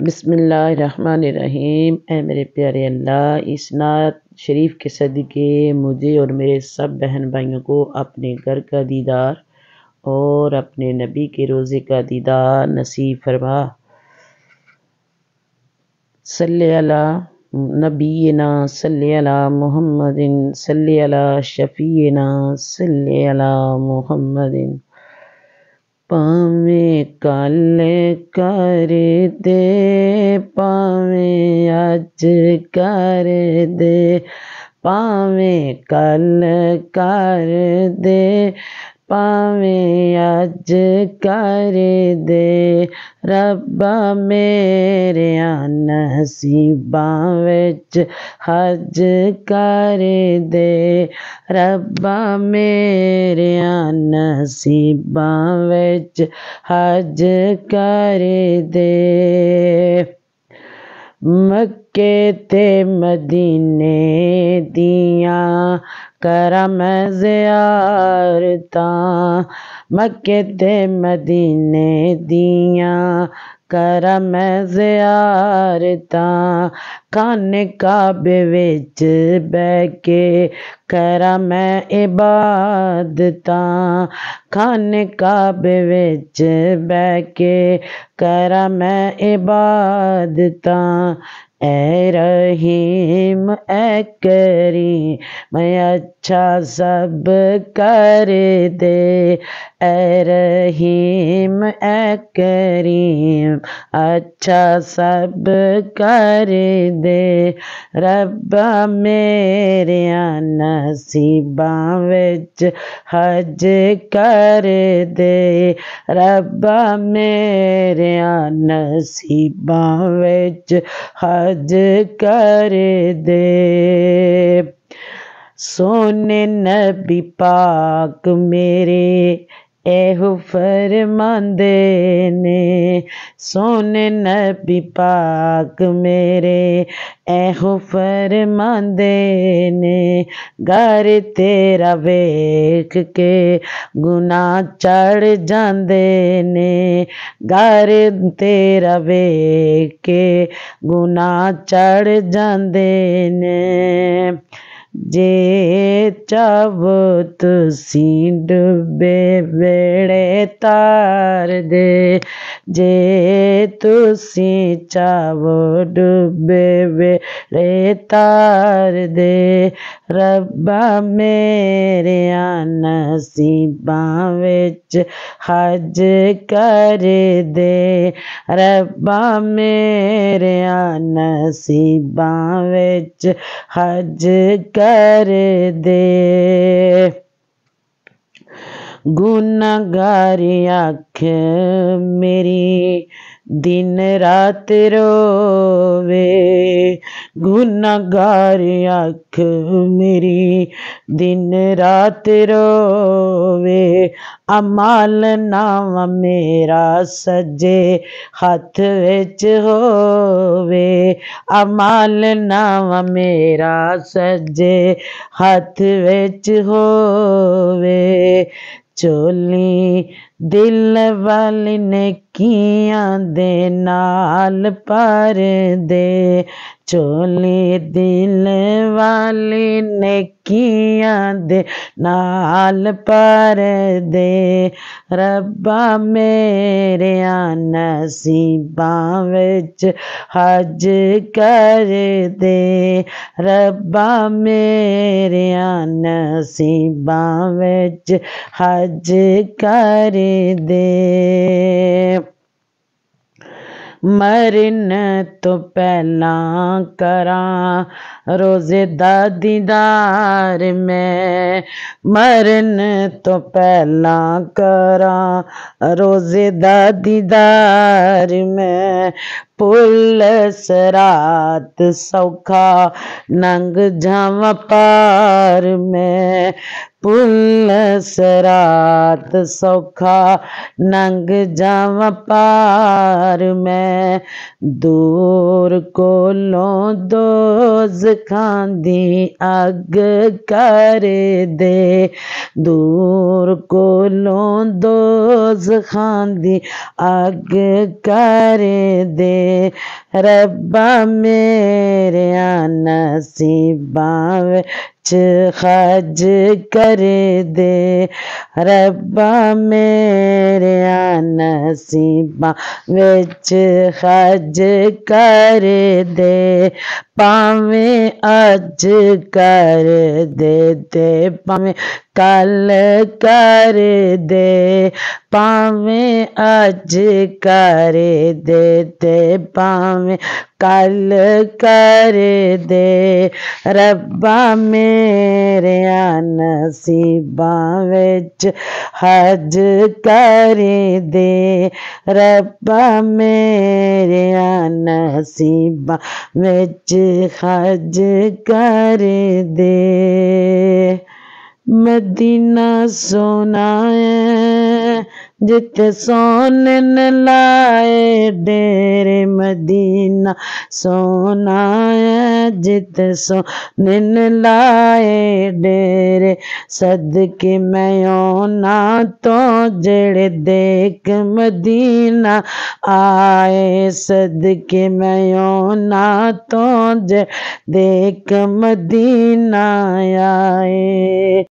बिसमीम ए मेरे प्यारे अल्लाह इस नात शरीफ के सदक़े मुझे और मेरे सब बहन भाइयों को अपने घर का दीदार और अपने नबी के रोज़े का दीदार नसीब फरमा सल्ला नबीना सल्ला मोहम्मदिन सल्ला शफ़ीना सल्ला मोहम्मदिन पावे कल कर दे पावे आज कर दे पावे कल कर दे पावे अज कर दे रब मेरे नसीबां विच हज कर दे रब मेरे नसी विच हज कर दे मक्के मदीने दिया करम जियारता मक्के ते मदीने दियाँ करम जियारता कान काबे बिच बह के करम इबादत कान काबे बिच बह के करम इबादत ए रहीम ए करी मैं अच्छा सब कर दे ए रहीम ए करीम अच्छा सब कर दे रब मेरे नसीबा विच हज कर दे रब मेरे नसीबा विच हज सज कर दे सोने नबी पाक मेरे एहु फरमांदे ने सोने नबी पाक मेरे एहु फरमांदे ने घर तेरा वेख के गुना चढ़ जांदे ने घर तेरा वेख के गुना चढ़ जांदे ने जे चाबत सींड बे बेड़े तार दे जे तुसी चावो डूबे वे रे तार दे रब्बा मेरे नसीबां विच हज कर दे रब्बा मेरे नसीबां विच हज कर दे गुनागारी आख मेरी दिन रात रोवे गुनागारी आख मेरी दिन रात रोवे अमाल नाम मेरा सजे हाथ विच होवे अमाल नाम मेरा सजे हथ विच होवे চলে ਦਿਲ ਵੱਲ ਨੇਕੀਆਂ ਦੇ ਨਾਲ ਪਰਦੇ ਚੋਲੇ ਦਿਲ ਵੱਲ ਨੇਕੀਆਂ ਦੇ ਨਾਲ ਪਰਦੇ ਰੱਬਾ ਮੇਰਿਆਂ ਨਸੀਬਾਂ ਵਿੱਚ ਹਜ ਕਰ ਦੇ ਰੱਬਾ ਮੇਰਿਆਂ ਨਸੀਬਾਂ ਵਿੱਚ ਹਜ ਕਰ दे मरन तो पहला करा रोजे दीदार में मरन तो पहला करा रोजे दीदार में पुल सरात सौखा नंग जावा पार में पुन्न सरात सौखा नंग जाव पार मैं दूर कोलों दोज खांदी अग कर दे दूर कोलों दोज खांदी अग कर दे रब्बा मेरे नसीबा च खज कर दे रब्बा मेरे नसीबा विच खज कर दे पावे आज कर देते पावे कल कर दे पावे आज कर देते पावे कल कर दे रब्बा मेरिया नसीबा बच्च हज कर दे रब्बा मेरिया नसीबा बच्च हज कर दे मदीना सोना है जित सोने न लाए डेरे मदीना सोना है जिथे सोने न लाए डेरे सदके मैं ना तो जड़े देख मदीना आए सदके मैं ना तो जड़े देख मदीना आए